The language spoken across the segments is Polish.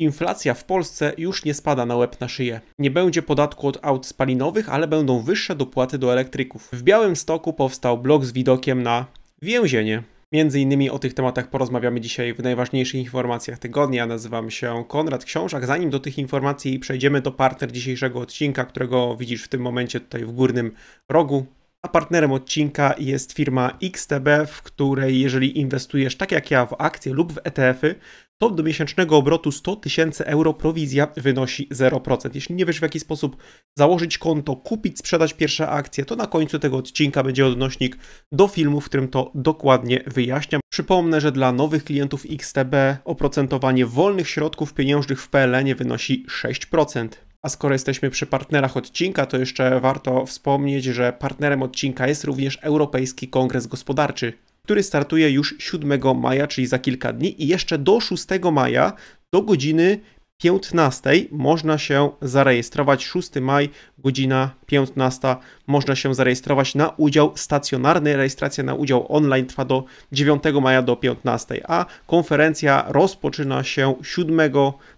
Inflacja w Polsce już nie spada na łeb na szyję. Nie będzie podatku od aut spalinowych, ale będą wyższe dopłaty do elektryków. W Białym Stoku powstał blok z widokiem na więzienie. Między innymi o tych tematach porozmawiamy dzisiaj w najważniejszych informacjach tygodnia. Nazywam się Konrad Książak. Zanim do tych informacji przejdziemy, to partner dzisiejszego odcinka, którego widzisz w tym momencie tutaj w górnym rogu. A partnerem odcinka jest firma XTB, w której jeżeli inwestujesz tak jak ja w akcje lub w ETF-y, to do miesięcznego obrotu 100 tysięcy euro prowizja wynosi 0%. Jeśli nie wiesz w jaki sposób założyć konto, kupić, sprzedać pierwsze akcje, to na końcu tego odcinka będzie odnośnik do filmu, w którym to dokładnie wyjaśniam. Przypomnę, że dla nowych klientów XTB oprocentowanie wolnych środków pieniężnych w PLN wynosi 6%. A skoro jesteśmy przy partnerach odcinka, to jeszcze warto wspomnieć, że partnerem odcinka jest również Europejski Kongres Gospodarczy, który startuje już 7 maja, czyli za kilka dni i jeszcze do 6 maja do godziny 15 można się zarejestrować. 6 maj, godzina 15 można się zarejestrować na udział stacjonarny. Rejestracja na udział online trwa do 9 maja do 15, a konferencja rozpoczyna się 7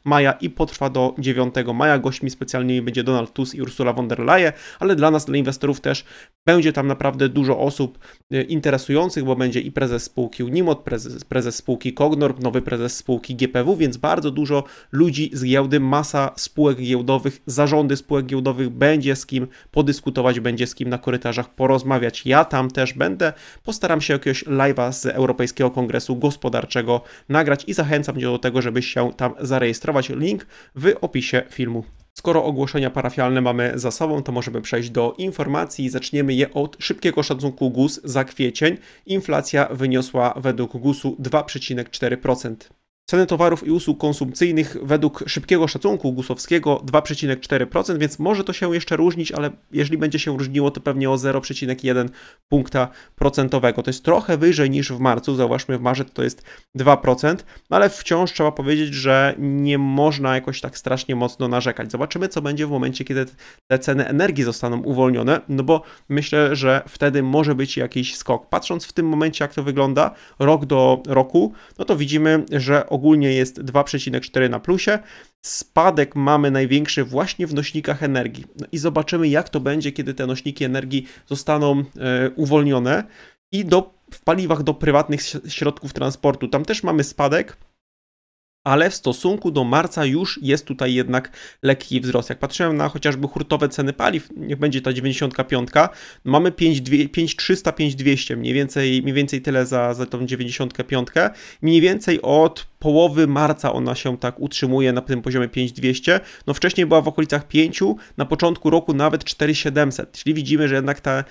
maja i potrwa do 9 maja. Gośćmi specjalnymi będzie Donald Tusk i Ursula von der Leyen, ale dla nas, dla inwestorów też będzie tam naprawdę dużo osób e, interesujących, bo będzie i prezes spółki Unimod, prezes, prezes spółki Cognor, nowy prezes spółki GPW, więc bardzo dużo ludzi z giełdy, masa spółek giełdowych, zarządy spółek giełdowych, będzie z kim podyskutować, będzie z kim na korytarzach porozmawiać. Ja tam też będę, postaram się jakiegoś live'a z Europejskiego Kongresu Gospodarczego nagrać i zachęcam Cię do tego, żebyś się tam zarejestrować. Link w opisie filmu. Skoro ogłoszenia parafialne mamy za sobą, to możemy przejść do informacji. Zaczniemy je od szybkiego szacunku GUS za kwiecień. Inflacja wyniosła według GUS-u 2,4%. Ceny towarów i usług konsumpcyjnych według szybkiego szacunku Gusowskiego 2,4%, więc może to się jeszcze różnić, ale jeżeli będzie się różniło, to pewnie o 0,1 punkta procentowego. To jest trochę wyżej niż w marcu, zauważmy w marzec to jest 2%, no ale wciąż trzeba powiedzieć, że nie można jakoś tak strasznie mocno narzekać. Zobaczymy, co będzie w momencie, kiedy te ceny energii zostaną uwolnione, no bo myślę, że wtedy może być jakiś skok. Patrząc w tym momencie, jak to wygląda rok do roku, no to widzimy, że ogólnie jest 2,4 na plusie. Spadek mamy największy właśnie w nośnikach energii. No I zobaczymy, jak to będzie, kiedy te nośniki energii zostaną e, uwolnione i do, w paliwach do prywatnych środków transportu. Tam też mamy spadek, ale w stosunku do marca już jest tutaj jednak lekki wzrost. Jak patrzyłem na chociażby hurtowe ceny paliw, niech będzie ta 95, mamy 5300, 5200, mniej więcej, mniej więcej tyle za, za tą 95, mniej więcej od połowy marca ona się tak utrzymuje na tym poziomie 5200. No wcześniej była w okolicach 5, na początku roku nawet 4700, czyli widzimy, że jednak te,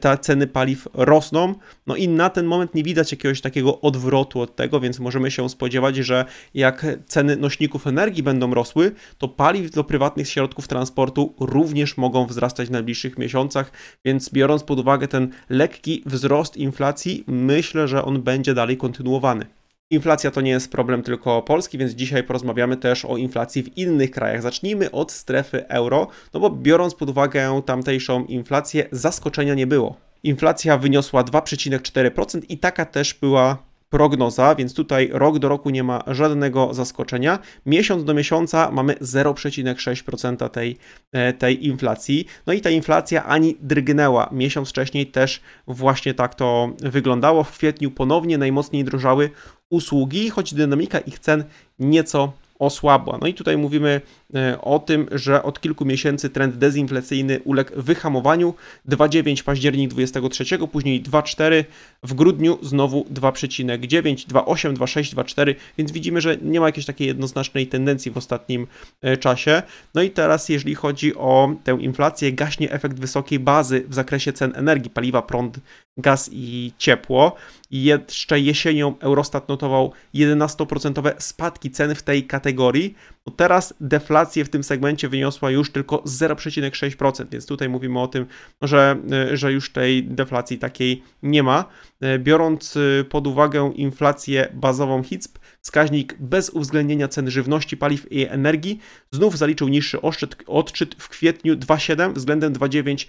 te ceny paliw rosną. No i na ten moment nie widać jakiegoś takiego odwrotu od tego, więc możemy się spodziewać, że jak ceny nośników energii będą rosły, to paliw do prywatnych środków transportu również mogą wzrastać w najbliższych miesiącach, więc biorąc pod uwagę ten lekki wzrost inflacji, myślę, że on będzie dalej kontynuowany. Inflacja to nie jest problem tylko Polski, więc dzisiaj porozmawiamy też o inflacji w innych krajach. Zacznijmy od strefy euro, no bo biorąc pod uwagę tamtejszą inflację, zaskoczenia nie było. Inflacja wyniosła 2,4% i taka też była prognoza, więc tutaj rok do roku nie ma żadnego zaskoczenia. Miesiąc do miesiąca mamy 0,6% tej, e, tej inflacji. No i ta inflacja ani drgnęła. Miesiąc wcześniej też właśnie tak to wyglądało. W kwietniu ponownie najmocniej drżały usługi, choć dynamika ich cen nieco osłabła. No i tutaj mówimy E, o tym, że od kilku miesięcy trend dezinflacyjny uległ wyhamowaniu 2,9 październik 23, później 2,4 w grudniu znowu 2,9, 2,8, 2,6, 2,4, więc widzimy, że nie ma jakiejś takiej jednoznacznej tendencji w ostatnim e, czasie. No i teraz jeżeli chodzi o tę inflację, gaśnie efekt wysokiej bazy w zakresie cen energii, paliwa, prąd, gaz i ciepło. Jeszcze jesienią Eurostat notował 11% spadki cen w tej kategorii. No teraz deflacja inflację w tym segmencie wyniosła już tylko 0,6%, więc tutaj mówimy o tym, że, e, że już tej deflacji takiej nie ma. E, biorąc e, pod uwagę inflację bazową HICP, wskaźnik bez uwzględnienia cen żywności, paliw i energii znów zaliczył niższy odczyt w kwietniu 2,7 względem 2,9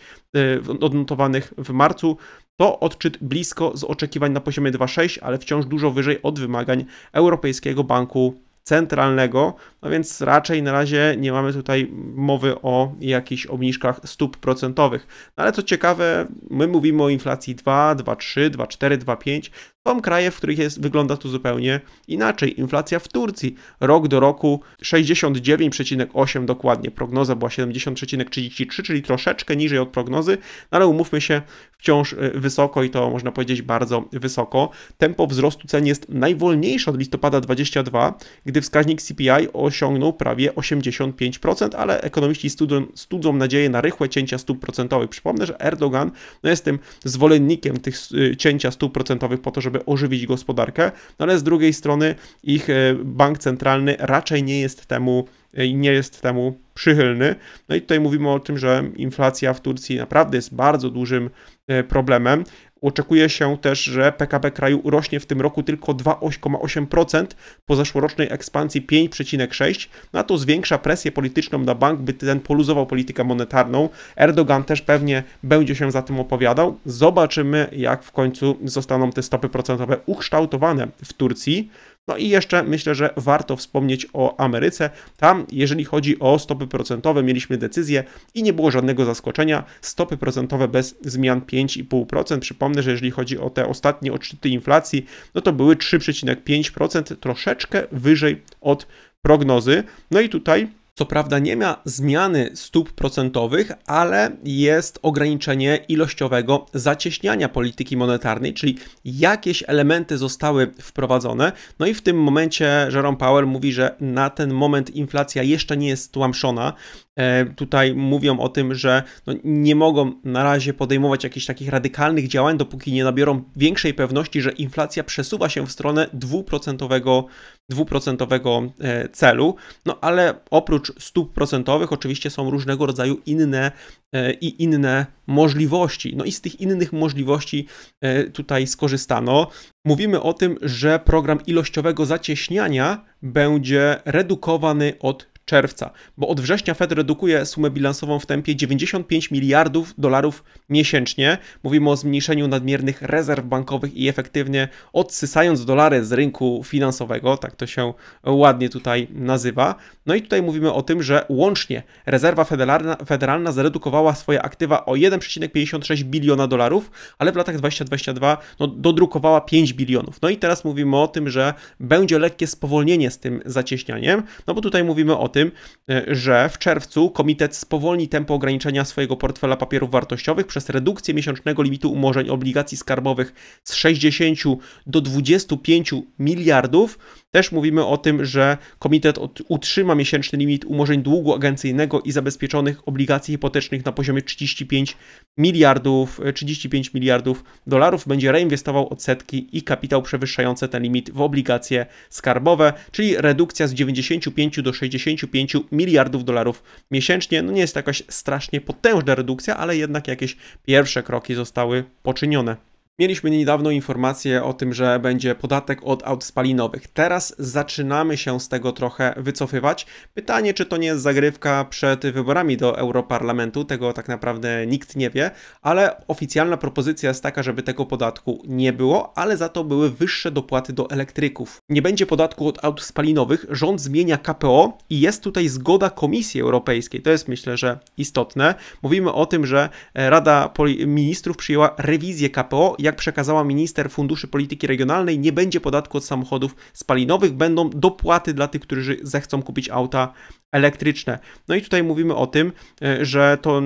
odnotowanych w marcu. To odczyt blisko z oczekiwań na poziomie 2,6, ale wciąż dużo wyżej od wymagań Europejskiego Banku centralnego, no więc raczej na razie nie mamy tutaj mowy o jakichś obniżkach stóp procentowych. No ale co ciekawe, my mówimy o inflacji 2, 2,3, 2,4, 2,5, są kraje, w których jest, wygląda to zupełnie inaczej. Inflacja w Turcji rok do roku 69,8 dokładnie. Prognoza była 70,33, czyli troszeczkę niżej od prognozy, no ale umówmy się, wciąż y, wysoko i to można powiedzieć bardzo wysoko. Tempo wzrostu cen jest najwolniejsze od listopada 22, gdy wskaźnik CPI osiągnął prawie 85%, ale ekonomiści studzą, studzą nadzieję na rychłe cięcia stóp procentowych. Przypomnę, że Erdogan no jest tym zwolennikiem tych y, cięcia stóp procentowych po to, żeby żeby ożywić gospodarkę, no ale z drugiej strony ich e, bank centralny raczej nie jest temu e, nie jest temu przychylny. No i tutaj mówimy o tym, że inflacja w Turcji naprawdę jest bardzo dużym e, problemem, Oczekuje się też, że PKB kraju urośnie w tym roku tylko 2,8% po zeszłorocznej ekspansji 5,6%, a to zwiększa presję polityczną na bank, by ten poluzował politykę monetarną. Erdogan też pewnie będzie się za tym opowiadał. Zobaczymy, jak w końcu zostaną te stopy procentowe ukształtowane w Turcji. No i jeszcze myślę, że warto wspomnieć o Ameryce. Tam, jeżeli chodzi o stopy procentowe, mieliśmy decyzję i nie było żadnego zaskoczenia. Stopy procentowe bez zmian 5,5%. Przypomnę, że jeżeli chodzi o te ostatnie odczyty inflacji, no to były 3,5%, troszeczkę wyżej od prognozy. No i tutaj co prawda nie ma zmiany stóp procentowych, ale jest ograniczenie ilościowego zacieśniania polityki monetarnej, czyli jakieś elementy zostały wprowadzone. No i w tym momencie Jerome Powell mówi, że na ten moment inflacja jeszcze nie jest tłamszona, E, tutaj mówią o tym, że no nie mogą na razie podejmować jakichś takich radykalnych działań, dopóki nie nabiorą większej pewności, że inflacja przesuwa się w stronę dwuprocentowego, dwuprocentowego e, celu. No ale oprócz stóp procentowych oczywiście są różnego rodzaju inne e, i inne możliwości. No i z tych innych możliwości tutaj skorzystano. Mówimy o tym, że program ilościowego zacieśniania będzie redukowany od czerwca, bo od września Fed redukuje sumę bilansową w tempie 95 miliardów dolarów miesięcznie. Mówimy o zmniejszeniu nadmiernych rezerw bankowych i efektywnie odsysając dolary z rynku finansowego, tak to się ładnie tutaj nazywa. No i tutaj mówimy o tym, że łącznie rezerwa federalna, federalna zredukowała swoje aktywa o 1,56 biliona dolarów, ale w latach 2022 no, dodrukowała 5 bilionów. No i teraz mówimy o tym, że będzie lekkie spowolnienie z tym zacieśnianiem, no bo tutaj mówimy o tym, e, że w czerwcu komitet spowolni tempo ograniczenia swojego portfela papierów wartościowych przez redukcję miesięcznego limitu umorzeń obligacji skarbowych z 60 do 25 miliardów też mówimy o tym, że komitet utrzyma miesięczny limit umorzeń długu agencyjnego i zabezpieczonych obligacji hipotecznych na poziomie 35 miliardów, 35 miliardów dolarów. Będzie reinwestował odsetki i kapitał przewyższające ten limit w obligacje skarbowe, czyli redukcja z 95 do 65 miliardów dolarów miesięcznie. No nie jest to jakaś strasznie potężna redukcja, ale jednak jakieś pierwsze kroki zostały poczynione. Mieliśmy niedawno informację o tym, że będzie podatek od aut spalinowych. Teraz zaczynamy się z tego trochę wycofywać. Pytanie, czy to nie jest zagrywka przed wyborami do Europarlamentu, tego tak naprawdę nikt nie wie, ale oficjalna propozycja jest taka, żeby tego podatku nie było, ale za to były wyższe dopłaty do elektryków. Nie będzie podatku od aut spalinowych, rząd zmienia KPO i jest tutaj zgoda Komisji Europejskiej. To jest myślę, że istotne. Mówimy o tym, że Rada Ministrów przyjęła rewizję KPO jak przekazała minister Funduszy Polityki Regionalnej, nie będzie podatku od samochodów spalinowych, będą dopłaty dla tych, którzy zechcą kupić auta elektryczne. No i tutaj mówimy o tym, e, że to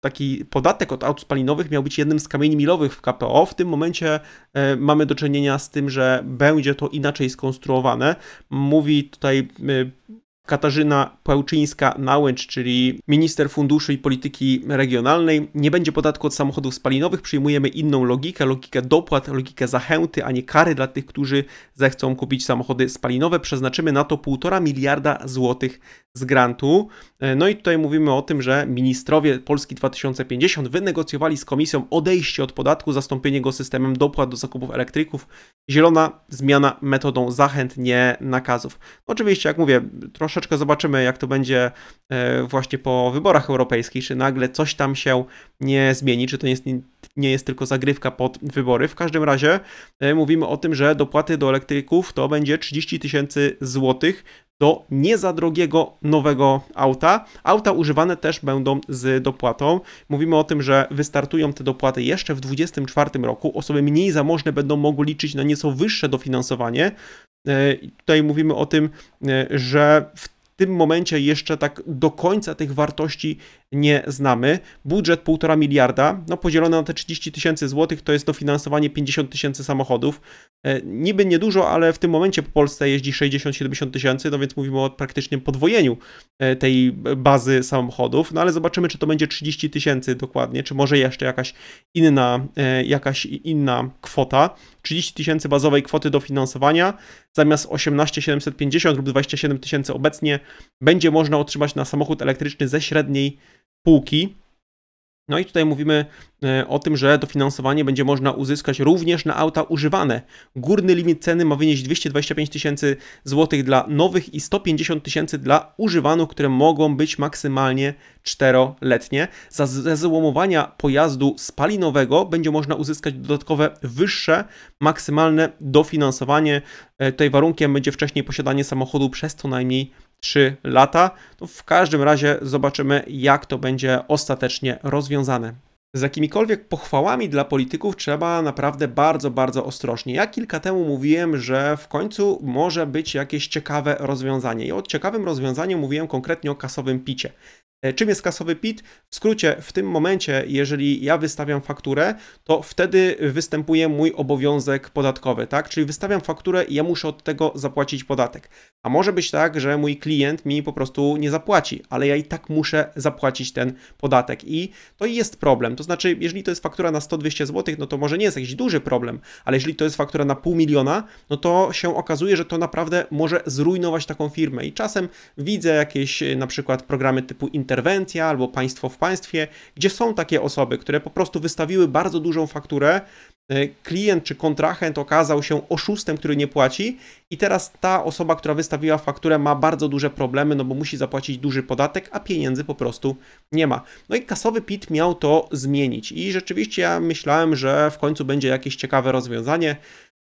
taki podatek od aut spalinowych miał być jednym z kamieni milowych w KPO. W tym momencie e, mamy do czynienia z tym, że będzie to inaczej skonstruowane. Mówi tutaj Katarzyna Pałczyńska-Nałęcz, czyli minister funduszy i polityki regionalnej, nie będzie podatku od samochodów spalinowych, przyjmujemy inną logikę, logikę dopłat, logikę zachęty, a nie kary dla tych, którzy zechcą kupić samochody spalinowe. Przeznaczymy na to 1,5 miliarda złotych z grantu. E, no i tutaj mówimy o tym, że ministrowie Polski 2050 wynegocjowali z komisją odejście od podatku, zastąpienie go systemem dopłat do zakupów elektryków. Zielona zmiana metodą zachęt, nie nakazów. Oczywiście, jak mówię, troszeczkę zobaczymy, jak to będzie e, właśnie po wyborach europejskich, czy nagle coś tam się nie zmieni, czy to nie jest nie jest tylko zagrywka pod wybory. W każdym razie e, mówimy o tym, że dopłaty do elektryków to będzie 30 tysięcy złotych do nie za drogiego nowego auta. Auta używane też będą z dopłatą. Mówimy o tym, że wystartują te dopłaty jeszcze w 2024 roku. Osoby mniej zamożne będą mogły liczyć na nieco wyższe dofinansowanie. E, tutaj mówimy o tym, e, że w tym momencie jeszcze tak do końca tych wartości nie znamy. Budżet 1,5 miliarda, no podzielone na te 30 tysięcy złotych, to jest dofinansowanie 50 tysięcy samochodów. E, niby niedużo, ale w tym momencie po Polsce jeździ 60-70 tysięcy, no więc mówimy o praktycznie podwojeniu e, tej bazy samochodów, no ale zobaczymy, czy to będzie 30 tysięcy dokładnie, czy może jeszcze jakaś inna, e, jakaś inna kwota. 30 tysięcy bazowej kwoty dofinansowania zamiast 18 750 lub 27 tysięcy obecnie będzie można otrzymać na samochód elektryczny ze średniej półki. No i tutaj mówimy e, o tym, że dofinansowanie będzie można uzyskać również na auta używane. Górny limit ceny ma wynieść 225 tysięcy złotych dla nowych i 150 tysięcy dla używanych, które mogą być maksymalnie czteroletnie. Za zezłomowania pojazdu spalinowego będzie można uzyskać dodatkowe wyższe maksymalne dofinansowanie. E, tutaj warunkiem będzie wcześniej posiadanie samochodu przez co najmniej 3 lata. No w każdym razie zobaczymy, jak to będzie ostatecznie rozwiązane. Z jakimikolwiek pochwałami dla polityków trzeba naprawdę bardzo, bardzo ostrożnie. Ja kilka temu mówiłem, że w końcu może być jakieś ciekawe rozwiązanie. I o ciekawym rozwiązaniu mówiłem konkretnie o kasowym picie. E, czym jest kasowy PIT? W skrócie, w tym momencie, jeżeli ja wystawiam fakturę, to wtedy występuje mój obowiązek podatkowy, tak? Czyli wystawiam fakturę i ja muszę od tego zapłacić podatek. A może być tak, że mój klient mi po prostu nie zapłaci, ale ja i tak muszę zapłacić ten podatek. I to jest problem. To znaczy, jeżeli to jest faktura na 100-200 zł, no to może nie jest jakiś duży problem, ale jeżeli to jest faktura na pół miliona, no to się okazuje, że to naprawdę może zrujnować taką firmę. I czasem widzę jakieś e, na przykład programy typu interwencja albo państwo w państwie, gdzie są takie osoby, które po prostu wystawiły bardzo dużą fakturę E, klient czy kontrahent okazał się oszustem, który nie płaci i teraz ta osoba, która wystawiła fakturę ma bardzo duże problemy, no bo musi zapłacić duży podatek, a pieniędzy po prostu nie ma. No i kasowy PIT miał to zmienić i rzeczywiście ja myślałem, że w końcu będzie jakieś ciekawe rozwiązanie,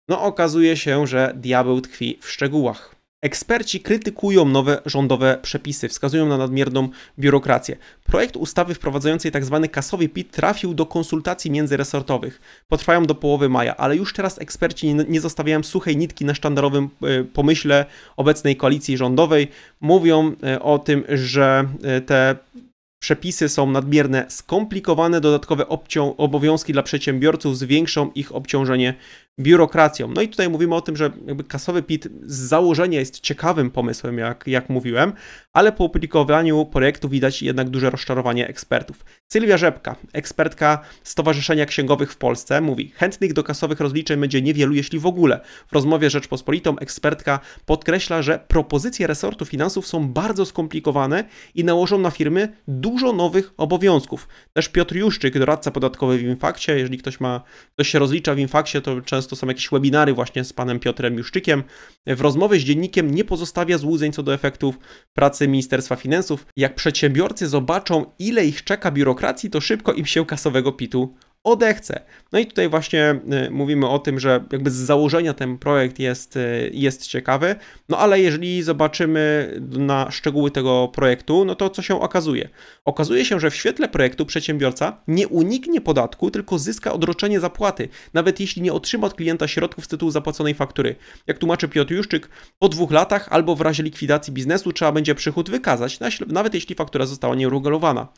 no okazuje się, że diabeł tkwi w szczegółach. Eksperci krytykują nowe rządowe przepisy, wskazują na nadmierną biurokrację. Projekt ustawy wprowadzającej tzw. Tak kasowy PIT trafił do konsultacji międzyresortowych. Potrwają do połowy maja, ale już teraz eksperci nie zostawiają suchej nitki na sztandarowym e, pomyśle obecnej koalicji rządowej. Mówią e, o tym, że e, te Przepisy są nadmierne, skomplikowane, dodatkowe obowiązki dla przedsiębiorców zwiększą ich obciążenie biurokracją. No i tutaj mówimy o tym, że jakby kasowy PIT z założenia jest ciekawym pomysłem, jak, jak mówiłem, ale po opublikowaniu projektu widać jednak duże rozczarowanie ekspertów. Sylwia Rzepka, ekspertka Stowarzyszenia Księgowych w Polsce, mówi: Chętnych do kasowych rozliczeń będzie niewielu, jeśli w ogóle. W rozmowie Rzeczpospolitą ekspertka podkreśla, że propozycje resortu finansów są bardzo skomplikowane i nałożą na firmy dużo nowych obowiązków. Też Piotr Juszczyk, doradca podatkowy w Infakcie, jeżeli ktoś ma, ktoś się rozlicza w Infakcie, to często to są jakieś webinary właśnie z panem Piotrem Juszczykiem, w rozmowie z dziennikiem nie pozostawia złudzeń co do efektów pracy Ministerstwa Finansów. Jak przedsiębiorcy zobaczą, ile ich czeka biurokracji, to szybko im się kasowego pitu odechce. No i tutaj właśnie y, mówimy o tym, że jakby z założenia ten projekt jest, y, jest ciekawy, no ale jeżeli zobaczymy na szczegóły tego projektu, no to co się okazuje? Okazuje się, że w świetle projektu przedsiębiorca nie uniknie podatku, tylko zyska odroczenie zapłaty, nawet jeśli nie otrzyma od klienta środków z tytułu zapłaconej faktury. Jak tłumaczy Piotr Juszczyk, po dwóch latach albo w razie likwidacji biznesu trzeba będzie przychód wykazać, nawet jeśli faktura została nieuregulowana.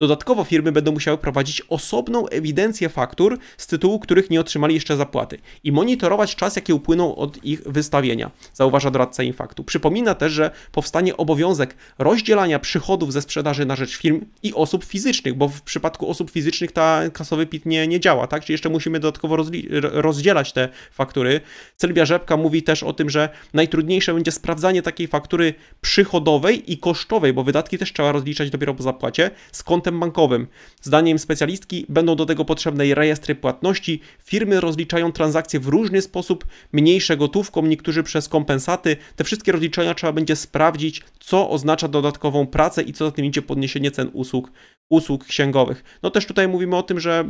Dodatkowo firmy będą musiały prowadzić osobną ewidencję faktur, z tytułu których nie otrzymali jeszcze zapłaty i monitorować czas, jaki upłynął od ich wystawienia, zauważa doradca Infaktu. Przypomina też, że powstanie obowiązek rozdzielania przychodów ze sprzedaży na rzecz firm i osób fizycznych, bo w przypadku osób fizycznych ta kasowy PIT nie, nie działa, tak? Czyli jeszcze musimy dodatkowo rozdzielać te faktury. Sylwia Rzepka mówi też o tym, że najtrudniejsze będzie sprawdzanie takiej faktury przychodowej i kosztowej, bo wydatki też trzeba rozliczać dopiero po zapłacie, skąd kontem bankowym. Zdaniem specjalistki będą do tego potrzebne rejestry płatności, firmy rozliczają transakcje w różny sposób, mniejsze gotówką, niektórzy przez kompensaty. Te wszystkie rozliczenia trzeba będzie sprawdzić, co oznacza dodatkową pracę i co za tym idzie podniesienie cen usług usług księgowych. No też tutaj mówimy o tym, że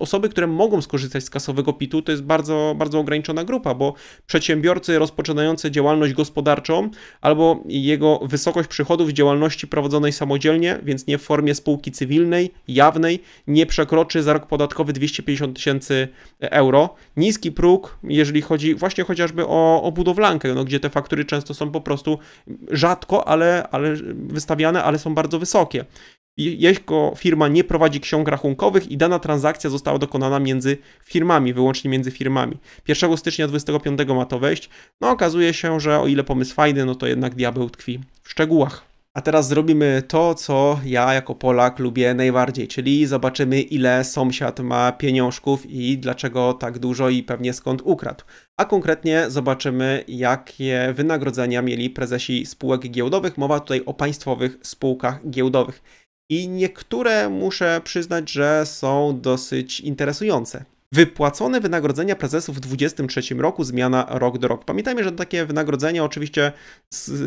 osoby, które mogą skorzystać z kasowego PIT-u, to jest bardzo, bardzo ograniczona grupa, bo przedsiębiorcy rozpoczynający działalność gospodarczą albo jego wysokość przychodów z działalności prowadzonej samodzielnie, więc nie w formie spółki cywilnej, jawnej, nie przekroczy za rok podatkowy 250 tysięcy euro. Niski próg, jeżeli chodzi właśnie chociażby o, o budowlankę, no, gdzie te faktury często są po prostu rzadko, ale, ale wystawiane, ale są bardzo wysokie jego firma nie prowadzi ksiąg rachunkowych i dana transakcja została dokonana między firmami, wyłącznie między firmami. 1 stycznia 25 ma to wejść. No okazuje się, że o ile pomysł fajny, no to jednak diabeł tkwi w szczegółach. A teraz zrobimy to, co ja jako Polak lubię najbardziej, czyli zobaczymy, ile sąsiad ma pieniążków i dlaczego tak dużo i pewnie skąd ukradł. A konkretnie zobaczymy, jakie wynagrodzenia mieli prezesi spółek giełdowych. Mowa tutaj o państwowych spółkach giełdowych i niektóre muszę przyznać, że są dosyć interesujące. Wypłacone wynagrodzenia prezesów w 2023 roku, zmiana rok do roku. Pamiętajmy, że takie wynagrodzenia oczywiście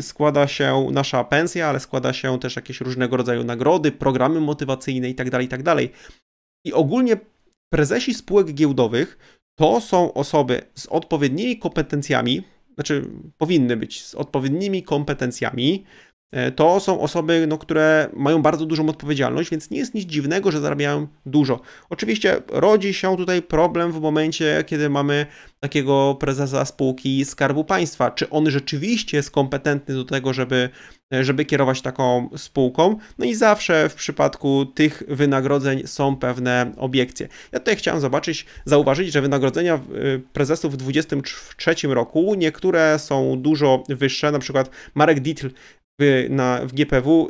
składa się nasza pensja, ale składa się też jakieś różnego rodzaju nagrody, programy motywacyjne itd. Tak itd. Tak I ogólnie prezesi spółek giełdowych to są osoby z odpowiednimi kompetencjami, znaczy powinny być z odpowiednimi kompetencjami, E, to są osoby, no, które mają bardzo dużą odpowiedzialność, więc nie jest nic dziwnego, że zarabiają dużo. Oczywiście rodzi się tutaj problem w momencie, kiedy mamy takiego prezesa spółki Skarbu Państwa. Czy on rzeczywiście jest kompetentny do tego, żeby, e, żeby kierować taką spółką? No i zawsze w przypadku tych wynagrodzeń są pewne obiekcje. Ja tutaj chciałem zobaczyć, zauważyć, że wynagrodzenia e, prezesów w 2023 roku niektóre są dużo wyższe, na przykład Marek Dietl w, na, w GPW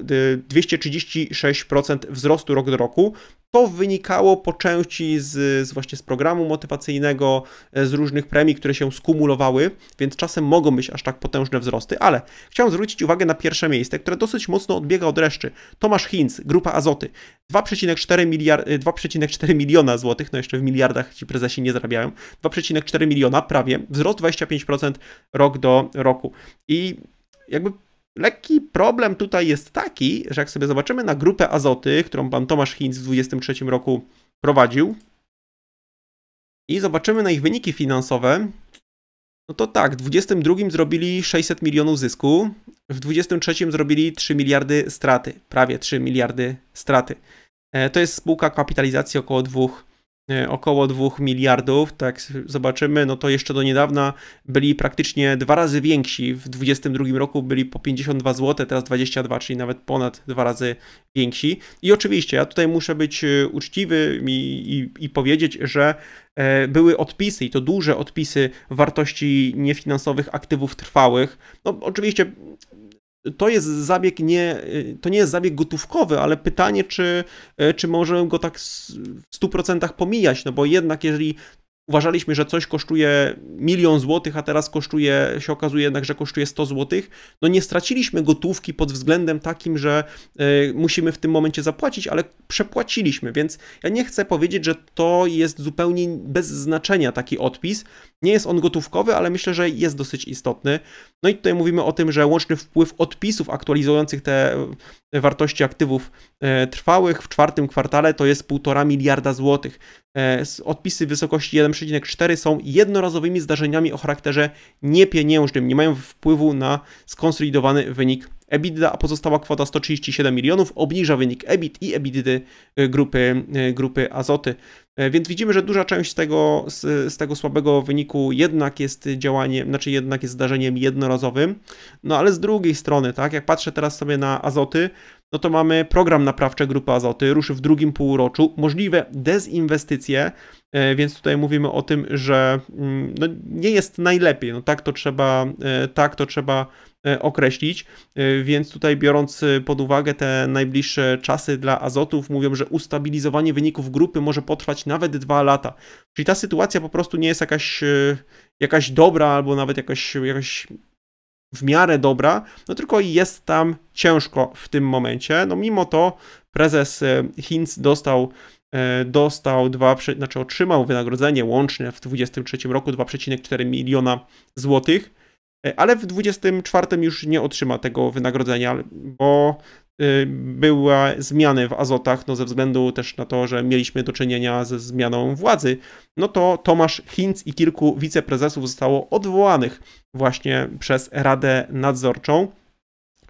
236% y, wzrostu rok do roku. To wynikało po części z, z, właśnie z programu motywacyjnego, y, z różnych premii, które się skumulowały, więc czasem mogą być aż tak potężne wzrosty, ale chciałem zwrócić uwagę na pierwsze miejsce, które dosyć mocno odbiega od reszty. Tomasz Hinz, grupa Azoty, 2,4 miliard, 2,4 miliona złotych, no jeszcze w miliardach ci prezesi nie zarabiają, 2,4 miliona prawie, wzrost 25% rok do roku. I jakby Lekki problem tutaj jest taki, że jak sobie zobaczymy na grupę azoty, którą pan Tomasz Hinz w 2023 roku prowadził i zobaczymy na ich wyniki finansowe, no to tak, w 2022 zrobili 600 milionów zysku, w 2023 zrobili 3 miliardy straty, prawie 3 miliardy straty. E, to jest spółka kapitalizacji około 2 E, około 2 miliardów, tak zobaczymy, no to jeszcze do niedawna byli praktycznie dwa razy więksi. W 2022 roku byli po 52 zł, teraz 22, czyli nawet ponad dwa razy więksi. I oczywiście ja tutaj muszę być e, uczciwy i, i, i powiedzieć, że e, były odpisy i to duże odpisy wartości niefinansowych aktywów trwałych. No, oczywiście to jest zabieg nie, to nie jest zabieg gotówkowy, ale pytanie, czy, e, czy możemy go tak w 100% pomijać, no bo jednak jeżeli uważaliśmy, że coś kosztuje milion złotych, a teraz kosztuje, się okazuje jednak, że kosztuje 100 złotych, no nie straciliśmy gotówki pod względem takim, że y, musimy w tym momencie zapłacić, ale przepłaciliśmy, więc ja nie chcę powiedzieć, że to jest zupełnie bez znaczenia taki odpis. Nie jest on gotówkowy, ale myślę, że jest dosyć istotny. No i tutaj mówimy o tym, że łączny wpływ odpisów aktualizujących te e, wartości aktywów e, trwałych w czwartym kwartale to jest 1,5 miliarda złotych. E, odpisy w wysokości 1,4 są jednorazowymi zdarzeniami o charakterze niepieniężnym, nie mają wpływu na skonsolidowany wynik EBITDA, a pozostała kwota 137 milionów obniża wynik EBIT i EBITDA y, y, grupy, y, grupy Azoty. E, więc widzimy, że duża część z tego, z, z, tego słabego wyniku jednak jest działaniem, znaczy jednak jest zdarzeniem jednorazowym. No ale z drugiej strony, tak, jak patrzę teraz sobie na Azoty, no to mamy program naprawczy Grupy Azoty, ruszy w drugim półroczu, możliwe dezinwestycje, e, więc tutaj mówimy o tym, że mm, no, nie jest najlepiej, no tak to trzeba, e, tak to trzeba e, określić, więc tutaj biorąc pod uwagę te najbliższe czasy dla azotów, mówią, że ustabilizowanie wyników grupy może potrwać nawet dwa lata. Czyli ta sytuacja po prostu nie jest jakaś, jakaś dobra albo nawet jakaś, jakaś w miarę dobra, no tylko jest tam ciężko w tym momencie. No mimo to prezes e, Hinz dostał e, dostał dwa, znaczy otrzymał wynagrodzenie łącznie w 2023 roku 2,4 miliona złotych, e, ale w 2024 już nie otrzyma tego wynagrodzenia, bo Y, była zmiany w azotach, no ze względu też na to, że mieliśmy do czynienia ze zmianą władzy, no to Tomasz Hinz i kilku wiceprezesów zostało odwołanych właśnie przez Radę Nadzorczą.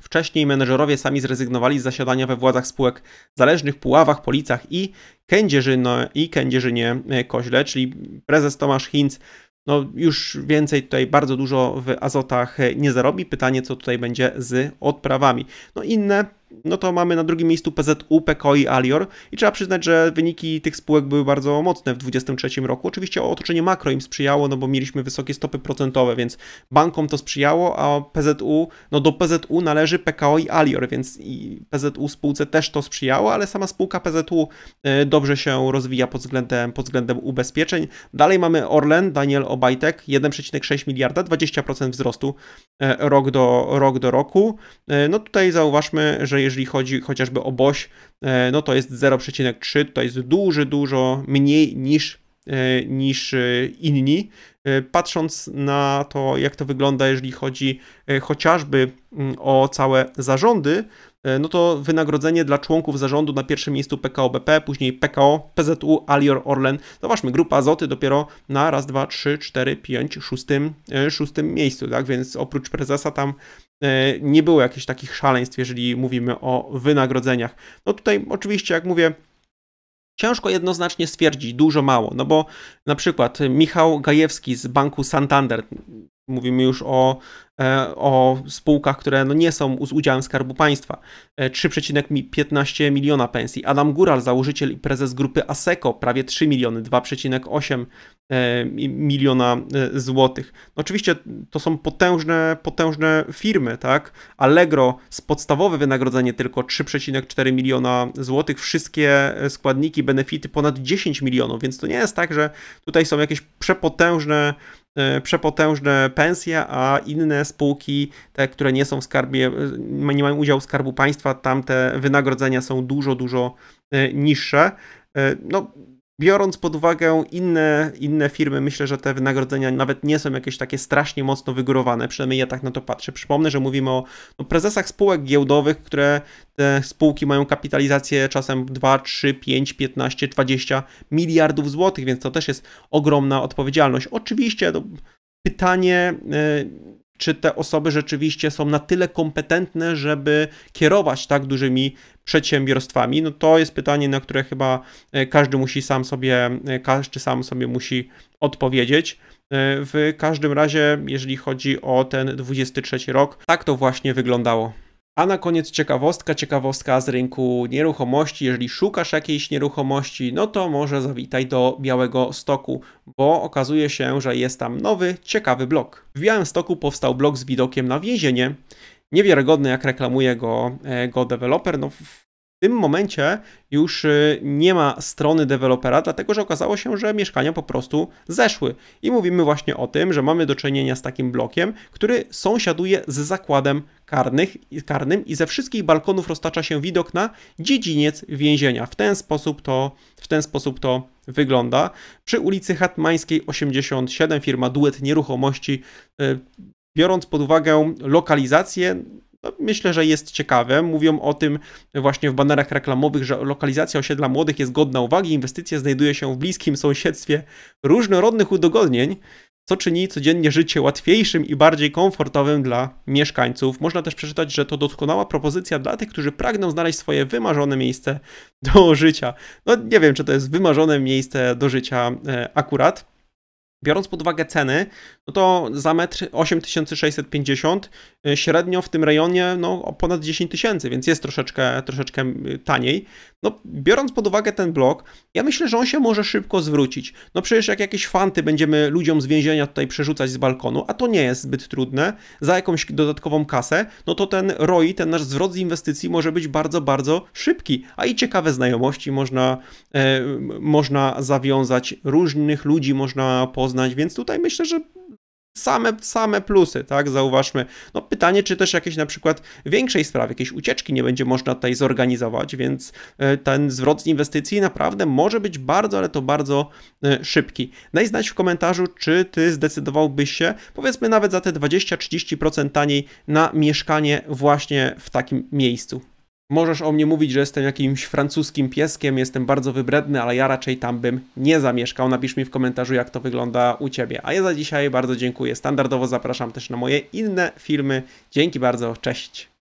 Wcześniej menedżerowie sami zrezygnowali z zasiadania we władzach spółek zależnych Puławach, Policach i Kędzierzynie, i Kędzierzynie e, Koźle, czyli prezes Tomasz Hinz no już więcej tutaj bardzo dużo w azotach e, nie zarobi. Pytanie, co tutaj będzie z odprawami. No inne no to mamy na drugim miejscu PZU, PKO i Alior i trzeba przyznać, że wyniki tych spółek były bardzo mocne w 2023 roku. Oczywiście otoczenie makro im sprzyjało, no bo mieliśmy wysokie stopy procentowe, więc bankom to sprzyjało, a PZU, no do PZU należy PKO i Alior, więc i PZU spółce też to sprzyjało, ale sama spółka PZU y, dobrze się rozwija pod względem, pod względem ubezpieczeń. Dalej mamy Orlen, Daniel Obajtek, 1,6 miliarda, 20% wzrostu y, rok do, rok do roku. Y, no tutaj zauważmy, że jeżeli chodzi chociażby o BOŚ, e, no to jest 0,3, to jest dużo, dużo mniej niż, e, niż e, inni. Patrząc na to, jak to wygląda, jeżeli chodzi chociażby mm, o całe zarządy, no to wynagrodzenie dla członków zarządu na pierwszym miejscu PKO BP, później PKO, PZU, Alior, Orlen. Zobaczmy, grupa Azoty dopiero na raz, dwa, trzy, cztery, pięć, szóstym, szóstym miejscu, tak? Więc oprócz prezesa tam E, nie było jakichś takich szaleństw, jeżeli mówimy o wynagrodzeniach. No tutaj oczywiście, jak mówię, Ciężko jednoznacznie stwierdzić dużo mało, no bo na przykład Michał Gajewski z banku Santander, Mówimy już o, e, o spółkach, które no nie są z udziałem Skarbu Państwa. 3,15 e, miliona pensji. Adam Gural założyciel i prezes grupy ASECO, prawie 3 miliony, 2,8 e, miliona złotych. No oczywiście to są potężne, potężne firmy, tak? Allegro z podstawowe wynagrodzenie tylko 3,4 miliona złotych, wszystkie składniki, benefity ponad 10 milionów, więc to nie jest tak, że tutaj są jakieś przepotężne E, przepotężne pensje, a inne spółki, te, które nie są w skarbie, e, nie mają udziału w skarbu państwa, tamte wynagrodzenia są dużo, dużo e, niższe. No, Biorąc pod uwagę inne, inne firmy, myślę, że te wynagrodzenia nawet nie są jakieś takie strasznie mocno wygórowane, przynajmniej ja tak na to patrzę. Przypomnę, że mówimy o no, prezesach spółek giełdowych, które te spółki mają kapitalizację czasem 2, 3, 5, 15, 20 miliardów złotych, więc to też jest ogromna odpowiedzialność. Oczywiście to no, pytanie, e, czy te osoby rzeczywiście są na tyle kompetentne, żeby kierować tak dużymi przedsiębiorstwami? No to jest pytanie, na które chyba e, każdy musi sam sobie, e, każdy sam sobie musi odpowiedzieć. E, w każdym razie, jeżeli chodzi o ten 23 rok, tak to właśnie wyglądało. A na koniec ciekawostka, ciekawostka z rynku nieruchomości. Jeżeli szukasz jakiejś nieruchomości, no to może zawitaj do Białego Stoku, bo okazuje się, że jest tam nowy, ciekawy blok. W Białym Stoku powstał blok z widokiem na więzienie. Niewiarygodny, jak reklamuje go, e, go deweloper. No, w tym momencie już y, nie ma strony dewelopera, dlatego że okazało się, że mieszkania po prostu zeszły. I mówimy właśnie o tym, że mamy do czynienia z takim blokiem, który sąsiaduje z zakładem karnych, karnym i ze wszystkich balkonów roztacza się widok na dziedziniec więzienia. W ten sposób to, w ten sposób to wygląda. Przy ulicy Hatmańskiej 87 firma Duet Nieruchomości y, Biorąc pod uwagę lokalizację, no, myślę, że jest ciekawe. Mówią o tym właśnie w banerach reklamowych, że lokalizacja osiedla młodych jest godna uwagi, inwestycja znajduje się w bliskim sąsiedztwie różnorodnych udogodnień, co czyni codziennie życie łatwiejszym i bardziej komfortowym dla mieszkańców. Można też przeczytać, że to doskonała propozycja dla tych, którzy pragną znaleźć swoje wymarzone miejsce do życia. No nie wiem, czy to jest wymarzone miejsce do życia e, akurat. Biorąc pod uwagę ceny, no to za metr 8650 Y, średnio w tym rejonie no, o ponad 10 tysięcy, więc jest troszeczkę, troszeczkę y, taniej. No, biorąc pod uwagę ten blok, ja myślę, że on się może szybko zwrócić. No przecież jak jakieś fanty będziemy ludziom z więzienia tutaj przerzucać z balkonu, a to nie jest zbyt trudne, za jakąś dodatkową kasę, no to ten ROI, ten nasz zwrot z inwestycji może być bardzo, bardzo szybki, a i ciekawe znajomości można, e, można zawiązać, różnych ludzi można poznać, więc tutaj myślę, że same, same plusy, tak, zauważmy. No pytanie, czy też jakiejś na przykład większej sprawy, jakiejś ucieczki nie będzie można tutaj zorganizować, więc e, ten zwrot z inwestycji naprawdę może być bardzo, ale to bardzo e, szybki. Daj znać w komentarzu, czy ty zdecydowałbyś się, powiedzmy nawet za te 20-30% taniej na mieszkanie właśnie w takim miejscu. Możesz o mnie mówić, że jestem jakimś francuskim pieskiem, jestem bardzo wybredny, ale ja raczej tam bym nie zamieszkał. Napisz mi w komentarzu, jak to wygląda u Ciebie. A ja za dzisiaj bardzo dziękuję. Standardowo zapraszam też na moje inne filmy. Dzięki bardzo, cześć!